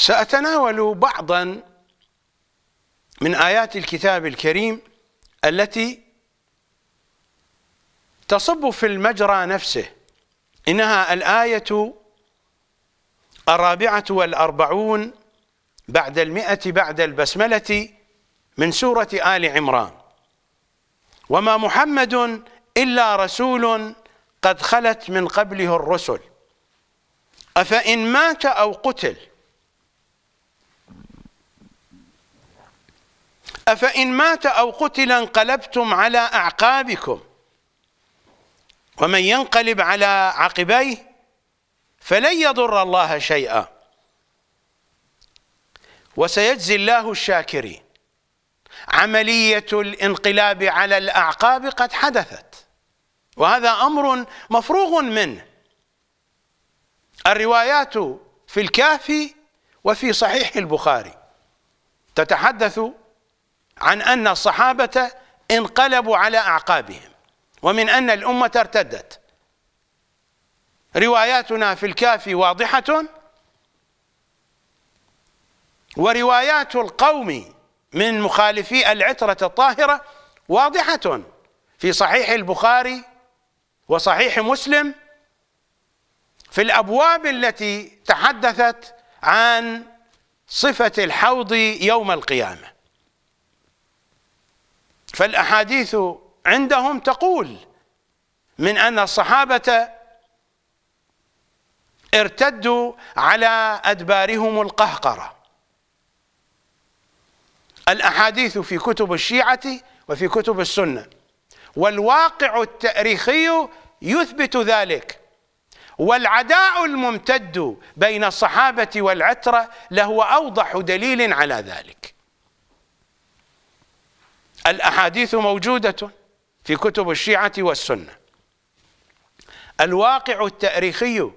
سأتناول بعضا من آيات الكتاب الكريم التي تصب في المجرى نفسه إنها الآية الرابعة والأربعون بعد المئة بعد البسملة من سورة آل عمران وما محمد إلا رسول قد خلت من قبله الرسل أفإن مات أو قتل أفإن مات أو قتل انقلبتم على أعقابكم ومن ينقلب على عقبيه فلن يضر الله شيئا وسيجزي الله الشاكرين عملية الانقلاب على الأعقاب قد حدثت وهذا أمر مفروغ منه الروايات في الكافي وفي صحيح البخاري تتحدث عن أن الصحابة انقلبوا على أعقابهم ومن أن الأمة ارتدت رواياتنا في الكافي واضحة وروايات القوم من مخالفي العترة الطاهرة واضحة في صحيح البخاري وصحيح مسلم في الأبواب التي تحدثت عن صفة الحوض يوم القيامة فالأحاديث عندهم تقول من أن الصحابة ارتدوا على أدبارهم القهقرة الأحاديث في كتب الشيعة وفي كتب السنة والواقع التاريخي يثبت ذلك والعداء الممتد بين الصحابة والعترة لهو أوضح دليل على ذلك الأحاديث موجودة في كتب الشيعة والسنة الواقع التاريخي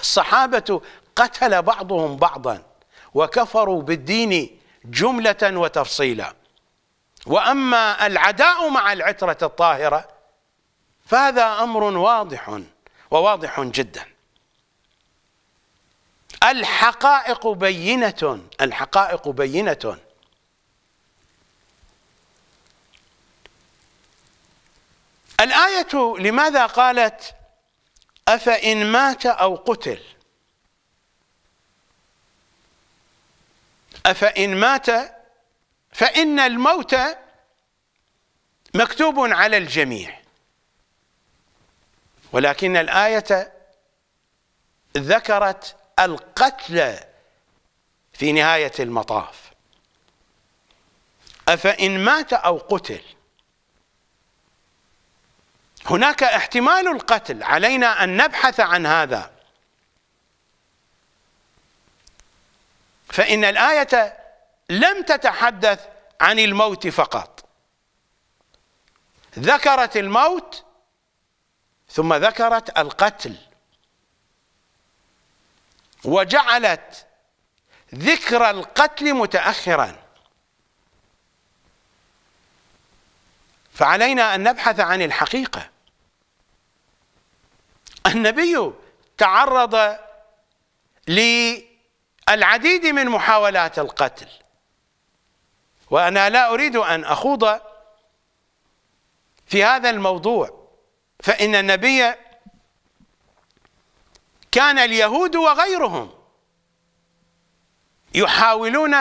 الصحابة قتل بعضهم بعضا وكفروا بالدين جملة وتفصيلا وأما العداء مع العترة الطاهرة فهذا أمر واضح وواضح جدا الحقائق بينة الحقائق بينة الآية لماذا قالت أفإن مات أو قتل أفإن مات فإن الموت مكتوب على الجميع ولكن الآية ذكرت القتل في نهاية المطاف أفإن مات أو قتل هناك احتمال القتل علينا ان نبحث عن هذا فان الايه لم تتحدث عن الموت فقط ذكرت الموت ثم ذكرت القتل وجعلت ذكر القتل متاخرا فعلينا ان نبحث عن الحقيقه النبي تعرض للعديد من محاولات القتل وانا لا اريد ان اخوض في هذا الموضوع فان النبي كان اليهود وغيرهم يحاولون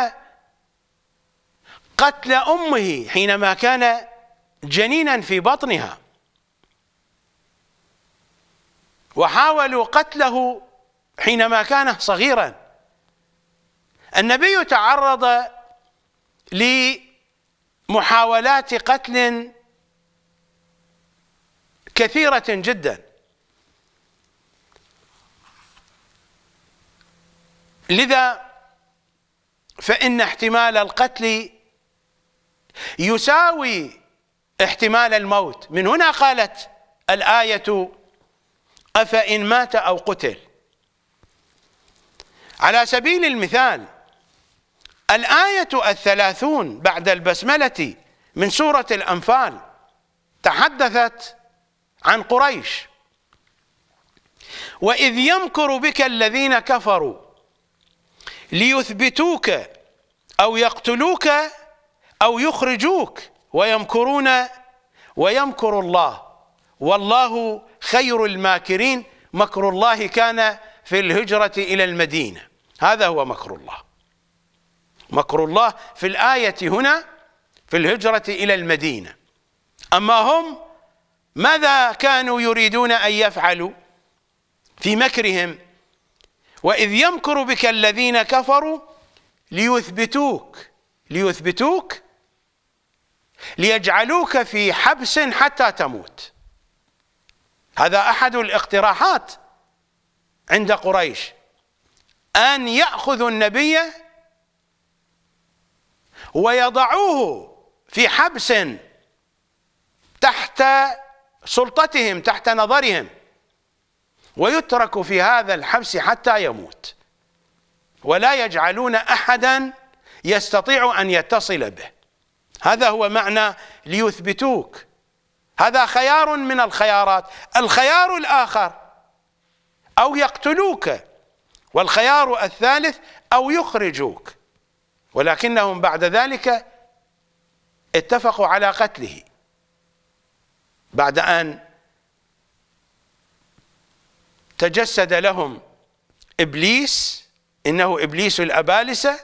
قتل امه حينما كان جنينا في بطنها وحاولوا قتله حينما كان صغيرا النبي تعرض لمحاولات قتل كثيرة جدا لذا فإن احتمال القتل يساوي احتمال الموت من هنا قالت الآية أفإن مات أو قتل على سبيل المثال الآية الثلاثون بعد البسملة من سورة الأنفال تحدثت عن قريش وإذ يمكر بك الذين كفروا ليثبتوك أو يقتلوك أو يخرجوك ويمكرون ويمكر الله والله خير الماكرين مكر الله كان في الهجرة إلى المدينة هذا هو مكر الله مكر الله في الآية هنا في الهجرة إلى المدينة أما هم ماذا كانوا يريدون أن يفعلوا في مكرهم وإذ يمكر بك الذين كفروا ليثبتوك ليثبتوك ليجعلوك في حبس حتى تموت هذا أحد الاقتراحات عند قريش أن يأخذوا النبي ويضعوه في حبس تحت سلطتهم تحت نظرهم ويترك في هذا الحبس حتى يموت ولا يجعلون أحدا يستطيع أن يتصل به هذا هو معنى ليثبتوك هذا خيار من الخيارات الخيار الآخر أو يقتلوك والخيار الثالث أو يخرجوك ولكنهم بعد ذلك اتفقوا على قتله بعد أن تجسد لهم إبليس إنه إبليس الأبالسة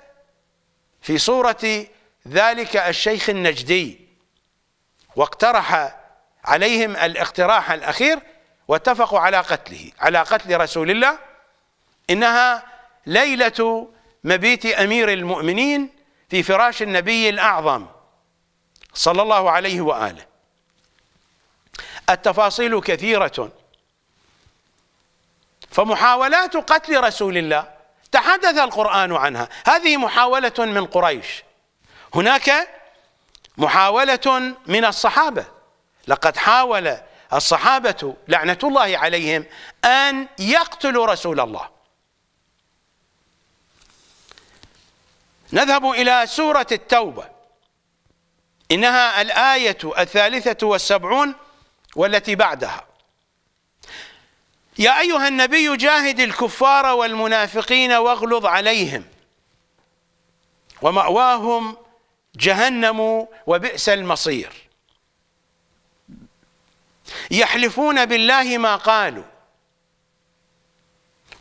في صورة ذلك الشيخ النجدي واقترح عليهم الاقتراح الأخير واتفقوا على قتله على قتل رسول الله إنها ليلة مبيت أمير المؤمنين في فراش النبي الأعظم صلى الله عليه وآله التفاصيل كثيرة فمحاولات قتل رسول الله تحدث القرآن عنها هذه محاولة من قريش هناك محاولة من الصحابة لقد حاول الصحابة لعنة الله عليهم أن يقتلوا رسول الله نذهب إلى سورة التوبة إنها الآية الثالثة والسبعون والتي بعدها يا أيها النبي جاهد الكفار والمنافقين واغلظ عليهم ومأواهم جهنم وبئس المصير يحلفون بالله ما قالوا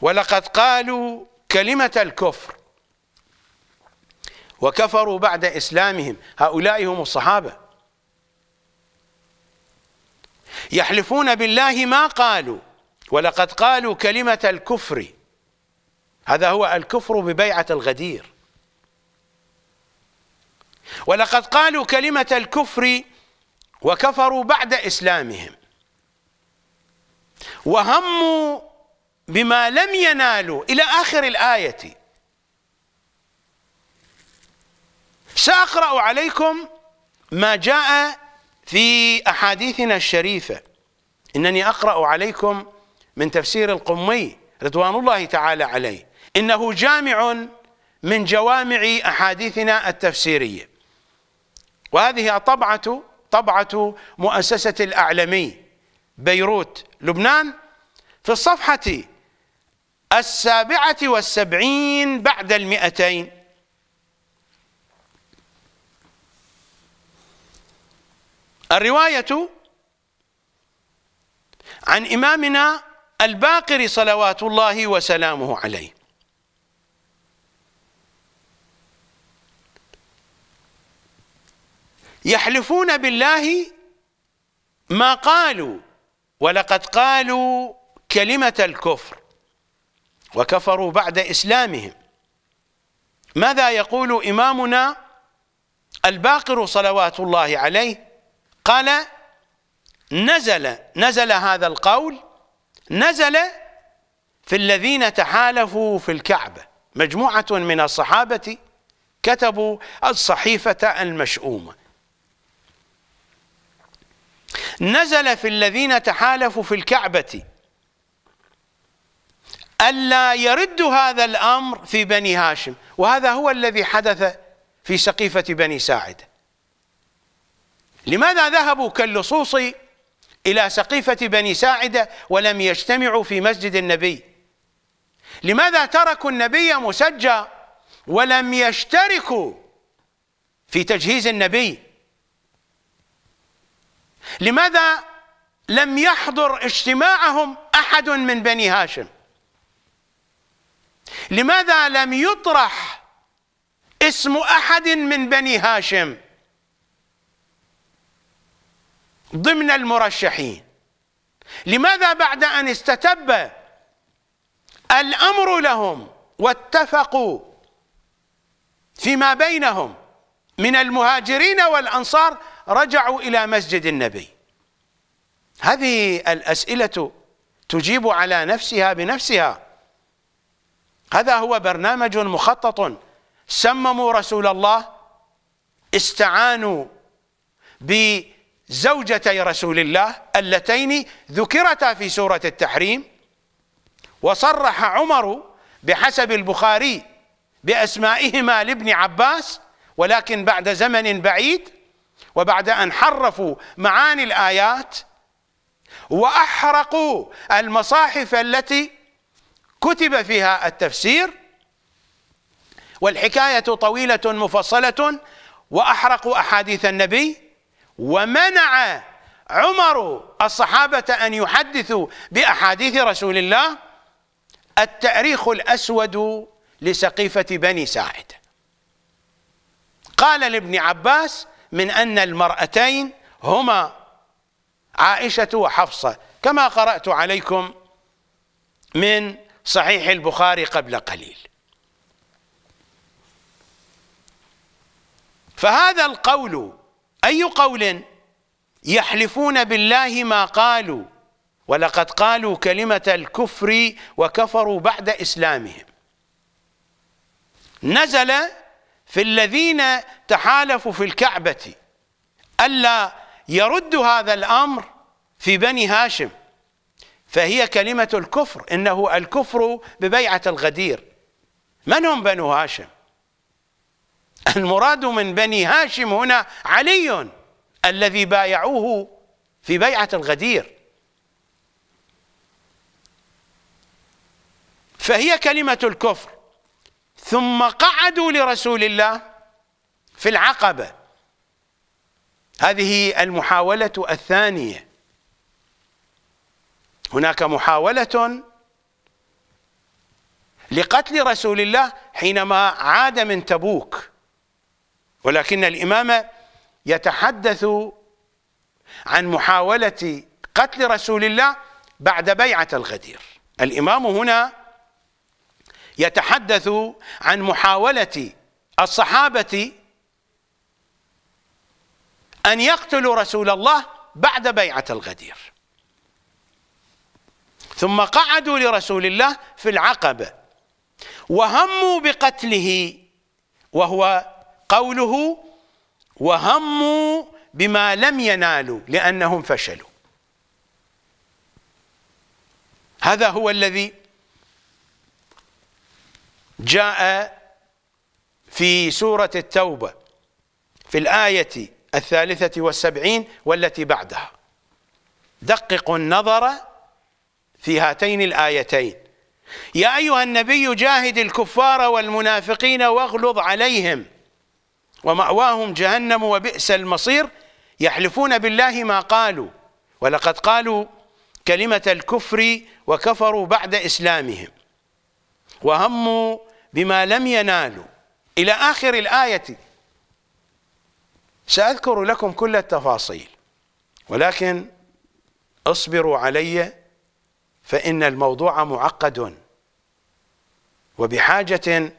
ولقد قالوا كلمة الكفر وكفروا بعد إسلامهم هؤلاء هم الصحابة يحلفون بالله ما قالوا ولقد قالوا كلمة الكفر هذا هو الكفر ببيعة الغدير ولقد قالوا كلمة الكفر وكفروا بعد إسلامهم وهموا بما لم ينالوا إلى آخر الآية سأقرأ عليكم ما جاء في أحاديثنا الشريفة إنني أقرأ عليكم من تفسير القمي رضوان الله تعالى عليه إنه جامع من جوامع أحاديثنا التفسيريه وهذه طبعة طبعة مؤسسة الأعلمي بيروت لبنان في الصفحة السابعة والسبعين بعد المئتين الرواية عن إمامنا الباقر صلوات الله وسلامه عليه يحلفون بالله ما قالوا ولقد قالوا كلمة الكفر وكفروا بعد إسلامهم ماذا يقول إمامنا الباقر صلوات الله عليه قال نزل نزل هذا القول نزل في الذين تحالفوا في الكعبة مجموعة من الصحابة كتبوا الصحيفة المشؤومة نزل في الذين تحالفوا في الكعبة ألا يرد هذا الأمر في بني هاشم وهذا هو الذي حدث في سقيفة بني ساعد لماذا ذهبوا كاللصوص إلى سقيفة بني ساعدة ولم يجتمعوا في مسجد النبي لماذا تركوا النبي مسجى ولم يشتركوا في تجهيز النبي لماذا لم يحضر اجتماعهم احد من بني هاشم لماذا لم يطرح اسم احد من بني هاشم ضمن المرشحين لماذا بعد ان استتب الامر لهم واتفقوا فيما بينهم من المهاجرين والانصار رجعوا إلى مسجد النبي هذه الأسئلة تجيب على نفسها بنفسها هذا هو برنامج مخطط سمموا رسول الله استعانوا بزوجتي رسول الله اللتين ذكرتا في سورة التحريم وصرح عمر بحسب البخاري بأسمائهما لابن عباس ولكن بعد زمن بعيد وبعد أن حرفوا معاني الآيات وأحرقوا المصاحف التي كتب فيها التفسير والحكاية طويلة مفصلة وأحرقوا أحاديث النبي ومنع عمر الصحابة أن يحدثوا بأحاديث رسول الله التأريخ الأسود لسقيفة بني ساعد قال لابن عباس من أن المرأتين هما عائشة وحفصة كما قرأت عليكم من صحيح البخاري قبل قليل فهذا القول أي قول يحلفون بالله ما قالوا ولقد قالوا كلمة الكفر وكفروا بعد إسلامهم نزل في الذين تحالفوا في الكعبة ألا يرد هذا الأمر في بني هاشم فهي كلمة الكفر إنه الكفر ببيعة الغدير من هم بنو هاشم المراد من بني هاشم هنا علي الذي بايعوه في بيعة الغدير فهي كلمة الكفر ثم قعدوا لرسول الله في العقبة هذه المحاولة الثانية هناك محاولة لقتل رسول الله حينما عاد من تبوك ولكن الإمام يتحدث عن محاولة قتل رسول الله بعد بيعة الغدير الإمام هنا يتحدث عن محاولة الصحابة أن يقتلوا رسول الله بعد بيعة الغدير ثم قعدوا لرسول الله في العقبة وهموا بقتله وهو قوله وهموا بما لم ينالوا لأنهم فشلوا هذا هو الذي جاء في سورة التوبة في الآية الثالثة والسبعين والتي بعدها دقق النظر في هاتين الآيتين يا أيها النبي جاهد الكفار والمنافقين واغلظ عليهم ومأواهم جهنم وبئس المصير يحلفون بالله ما قالوا ولقد قالوا كلمة الكفر وكفروا بعد إسلامهم وهموا بما لم ينالوا إلى آخر الآية سأذكر لكم كل التفاصيل ولكن اصبروا علي فإن الموضوع معقد وبحاجة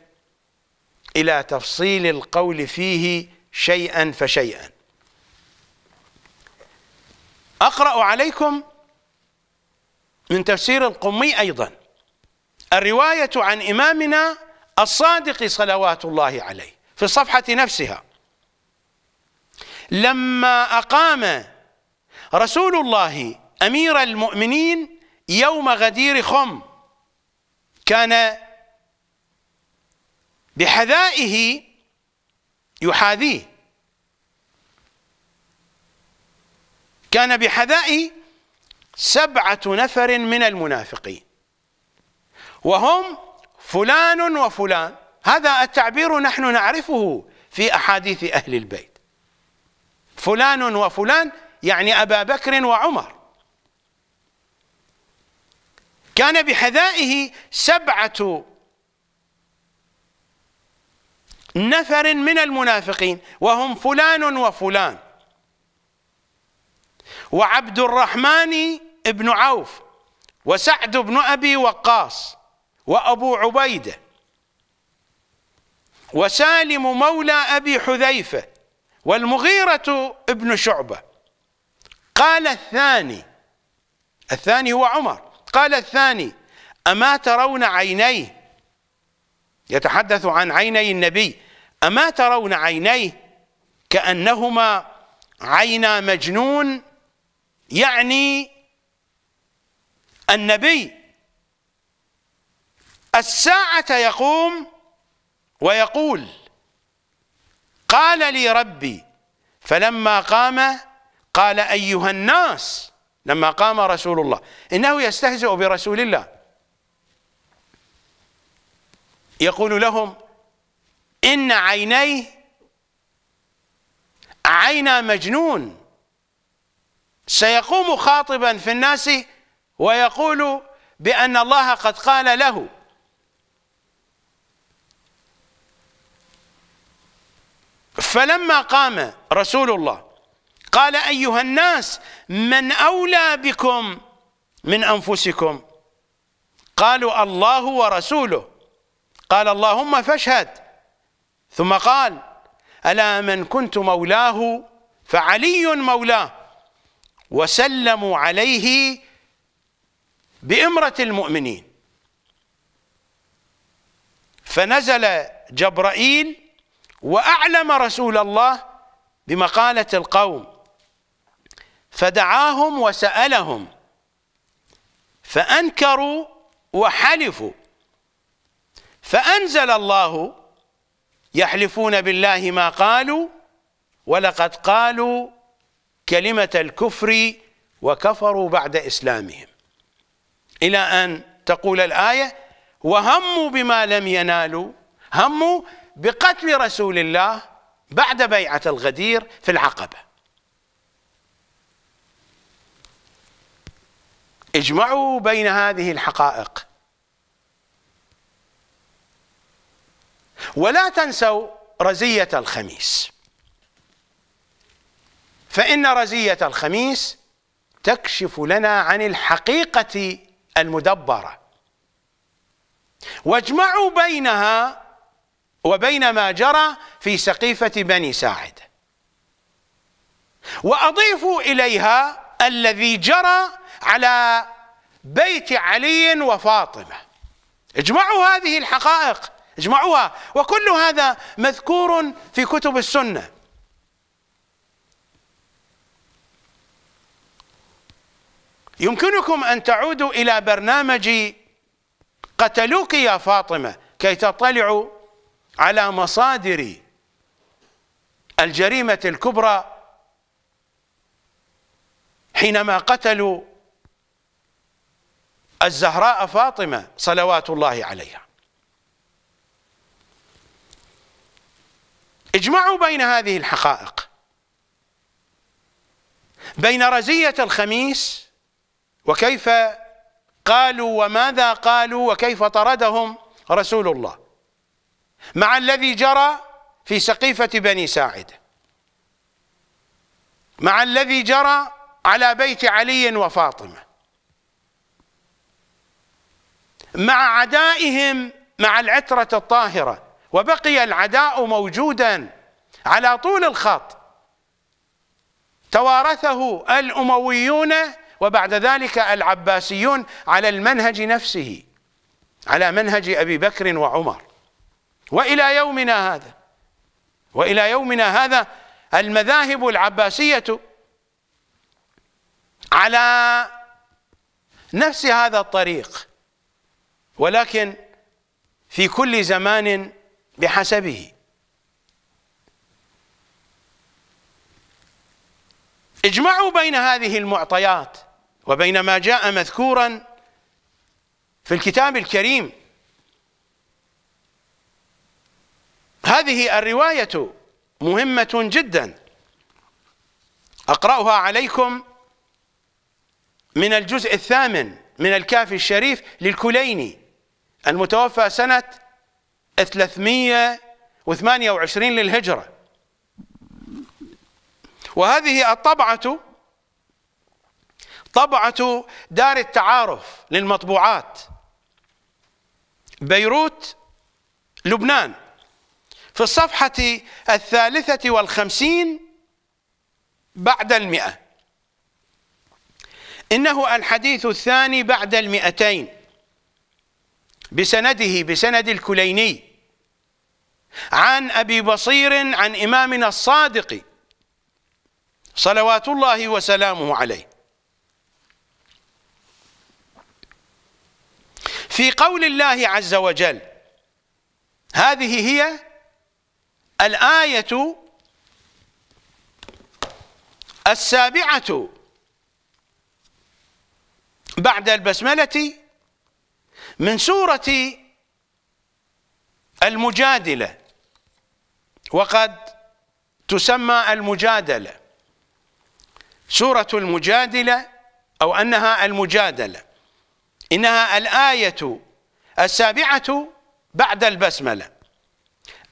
إلى تفصيل القول فيه شيئا فشيئا أقرأ عليكم من تفسير القمي أيضا الرواية عن إمامنا الصادق صلوات الله عليه في الصفحة نفسها لما أقام رسول الله أمير المؤمنين يوم غدير خم كان بحذائه يحاذيه كان بحذائه سبعة نفر من المنافقين وهم فلان وفلان هذا التعبير نحن نعرفه في أحاديث أهل البيت فلان وفلان يعني أبا بكر وعمر كان بحذائه سبعة نفر من المنافقين وهم فلان وفلان وعبد الرحمن بن عوف وسعد بن أبي وقاص وأبو عبيدة وسالم مولى أبي حذيفة والمغيرة ابن شعبة قال الثاني الثاني هو عمر قال الثاني أما ترون عينيه يتحدث عن عيني النبي أما ترون عينيه كأنهما عينا مجنون يعني النبي الساعة يقوم ويقول قال لي ربي فلما قام قال أيها الناس لما قام رسول الله إنه يستهزئ برسول الله يقول لهم إن عينيه عينا مجنون سيقوم خاطبا في الناس ويقول بأن الله قد قال له فلما قام رسول الله قال أيها الناس من أولى بكم من أنفسكم قالوا الله ورسوله قال اللهم فاشهد ثم قال ألا من كنت مولاه فعلي مولاه وسلموا عليه بإمرة المؤمنين فنزل جبرائيل وأعلم رسول الله بمقالة القوم فدعاهم وسألهم فأنكروا وحلفوا فأنزل الله يحلفون بالله ما قالوا ولقد قالوا كلمة الكفر وكفروا بعد إسلامهم إلى أن تقول الآية وهموا بما لم ينالوا هموا بقتل رسول الله بعد بيعة الغدير في العقبة اجمعوا بين هذه الحقائق ولا تنسوا رزية الخميس فإن رزية الخميس تكشف لنا عن الحقيقة المدبرة واجمعوا بينها وبين ما جرى في سقيفة بني ساعد وأضيفوا إليها الذي جرى على بيت علي وفاطمة اجمعوا هذه الحقائق اجمعوها وكل هذا مذكور في كتب السنة يمكنكم أن تعودوا إلى برنامج قتلوك يا فاطمة كي تطلعوا على مصادر الجريمة الكبرى حينما قتلوا الزهراء فاطمة صلوات الله عليها اجمعوا بين هذه الحقائق بين رزية الخميس وكيف قالوا وماذا قالوا وكيف طردهم رسول الله مع الذي جرى في سقيفة بني ساعد مع الذي جرى على بيت علي وفاطمة مع عدائهم مع العترة الطاهرة وبقي العداء موجودا على طول الخط توارثه الأمويون وبعد ذلك العباسيون على المنهج نفسه على منهج أبي بكر وعمر وإلى يومنا هذا وإلى يومنا هذا المذاهب العباسية على نفس هذا الطريق ولكن في كل زمان بحسبه اجمعوا بين هذه المعطيات وبين ما جاء مذكورا في الكتاب الكريم هذه الرواية مهمة جدا أقرأها عليكم من الجزء الثامن من الكافي الشريف للكليني المتوفى سنة 328 للهجرة وهذه الطبعة طبعة دار التعارف للمطبوعات بيروت لبنان في الصفحة الثالثة والخمسين بعد المئة إنه الحديث الثاني بعد المئتين بسنده بسند الكليني عن أبي بصير عن إمامنا الصادق صلوات الله وسلامه عليه في قول الله عز وجل هذه هي الآية السابعة بعد البسملة من سورة المجادلة وقد تسمى المجادلة سورة المجادلة أو أنها المجادلة إنها الآية السابعة بعد البسملة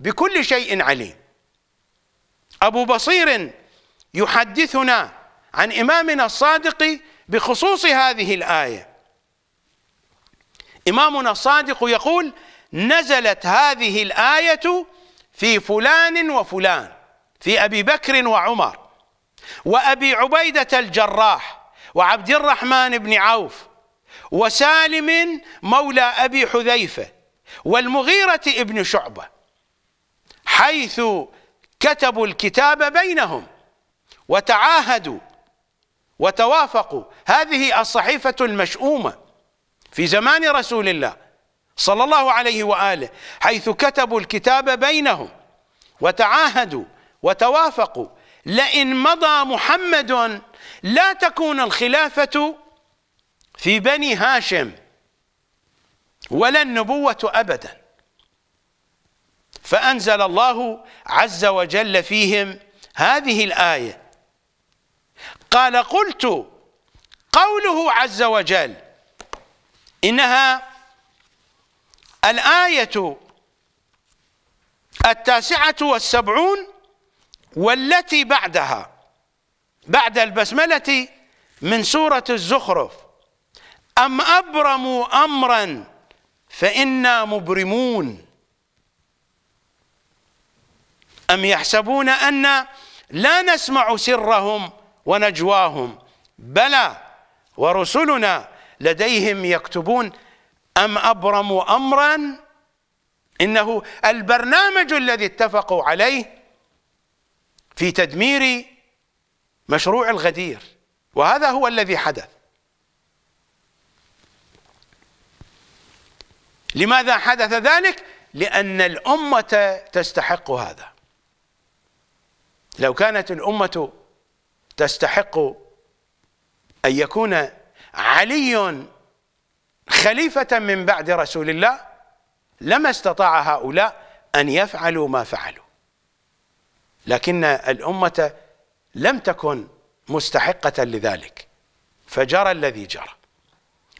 بكل شيء عليم أبو بصير يحدثنا عن إمامنا الصادق بخصوص هذه الآية إمامنا الصادق يقول نزلت هذه الآية في فلان وفلان في أبي بكر وعمر وأبي عبيدة الجراح وعبد الرحمن بن عوف وسالم مولى أبي حذيفة والمغيرة ابن شعبة حيث كتبوا الكتاب بينهم وتعاهدوا وتوافقوا هذه الصحيفة المشؤومة في زمان رسول الله صلى الله عليه وآله حيث كتبوا الكتاب بينهم وتعاهدوا وتوافقوا لئن مضى محمد لا تكون الخلافة في بني هاشم ولا النبوة أبداً فأنزل الله عز وجل فيهم هذه الآية قال قلت قوله عز وجل إنها الآية التاسعة والسبعون والتي بعدها بعد البسملة من سورة الزخرف أم أبرموا أمرا فإنا مبرمون أم يحسبون أن لا نسمع سرهم ونجواهم بلى ورسلنا لديهم يكتبون أم أبرموا أمرا إنه البرنامج الذي اتفقوا عليه في تدمير مشروع الغدير وهذا هو الذي حدث لماذا حدث ذلك؟ لأن الأمة تستحق هذا لو كانت الأمة تستحق أن يكون علي خليفة من بعد رسول الله لما استطاع هؤلاء أن يفعلوا ما فعلوا لكن الأمة لم تكن مستحقة لذلك فجرى الذي جرى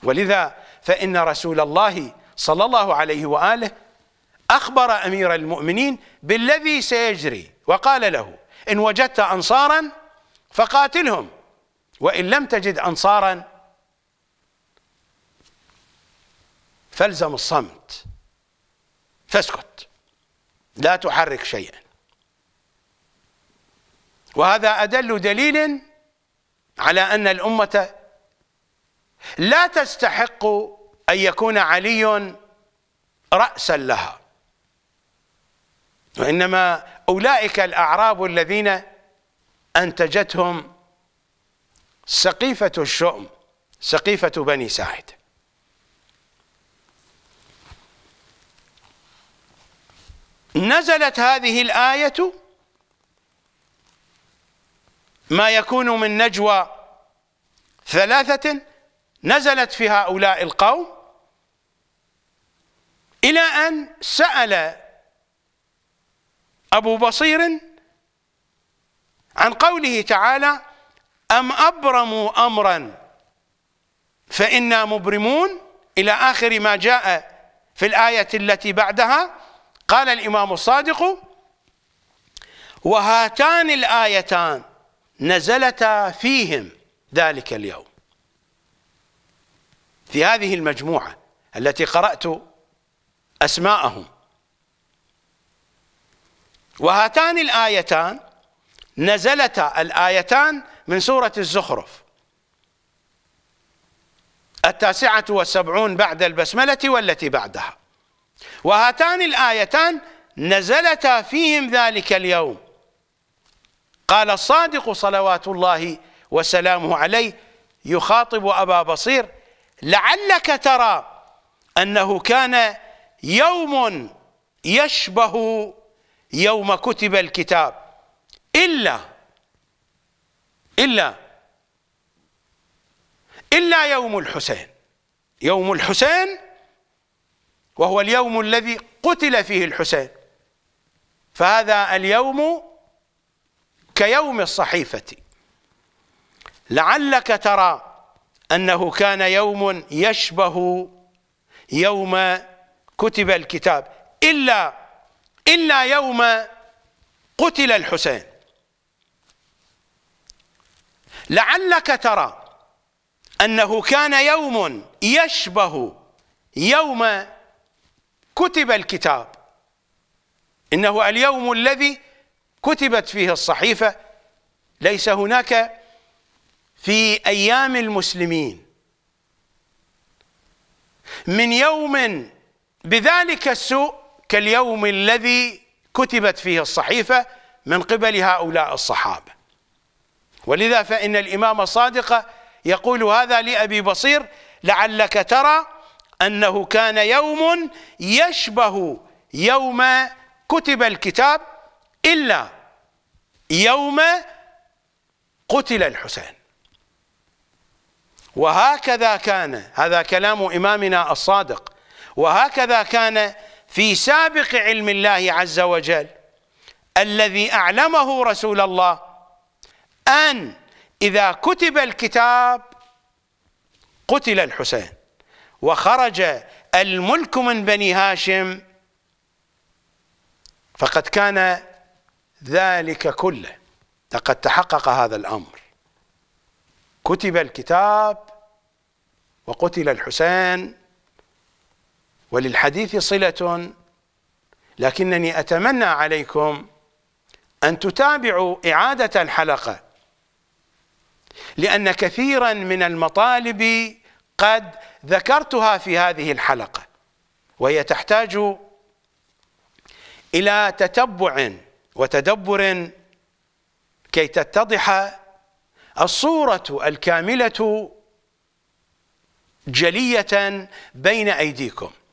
ولذا فإن رسول الله صلى الله عليه وآله أخبر أمير المؤمنين بالذي سيجري وقال له إن وجدت أنصارا فقاتلهم وإن لم تجد أنصارا فالزم الصمت فاسكت لا تحرك شيئا وهذا أدل دليل على أن الأمة لا تستحق أن يكون علي رأسا لها وإنما أولئك الأعراب الذين أنتجتهم سقيفة الشؤم سقيفة بني ساعد نزلت هذه الآية ما يكون من نجوى ثلاثة نزلت في هؤلاء القوم إلى أن سأل أبو بصير عن قوله تعالى أم أبرموا أمرا فإنا مبرمون إلى آخر ما جاء في الآية التي بعدها قال الإمام الصادق وهاتان الآيتان نزلتا فيهم ذلك اليوم في هذه المجموعة التي قرأت أسماءهم وهاتان الآيتان نزلتا الآيتان من سورة الزخرف التاسعة والسبعون بعد البسملة والتي بعدها وهاتان الآيتان نزلتا فيهم ذلك اليوم قال الصادق صلوات الله وسلامه عليه يخاطب أبا بصير لعلك ترى أنه كان يوم يشبه يوم كتب الكتاب إلا إلا إلا يوم الحسين يوم الحسين وهو اليوم الذي قتل فيه الحسين فهذا اليوم كيوم الصحيفة لعلك ترى أنه كان يوم يشبه يوم كتب الكتاب إلا إلا يوم قتل الحسين لعلك ترى أنه كان يوم يشبه يوم كتب الكتاب إنه اليوم الذي كتبت فيه الصحيفة ليس هناك في أيام المسلمين من يوم بذلك السوء كاليوم الذي كتبت فيه الصحيفة من قبل هؤلاء الصحابة ولذا فإن الإمام الصادق يقول هذا لأبي بصير لعلك ترى أنه كان يوم يشبه يوم كتب الكتاب إلا يوم قتل الحسين وهكذا كان هذا كلام إمامنا الصادق وهكذا كان في سابق علم الله عز وجل الذي أعلمه رسول الله أن إذا كتب الكتاب قتل الحسين وخرج الملك من بني هاشم فقد كان ذلك كله لقد تحقق هذا الأمر كتب الكتاب وقتل الحسين وللحديث صلة لكنني أتمنى عليكم أن تتابعوا إعادة الحلقة لأن كثيرا من المطالب قد ذكرتها في هذه الحلقة وهي تحتاج إلى تتبع وتدبر كي تتضح الصورة الكاملة جلية بين أيديكم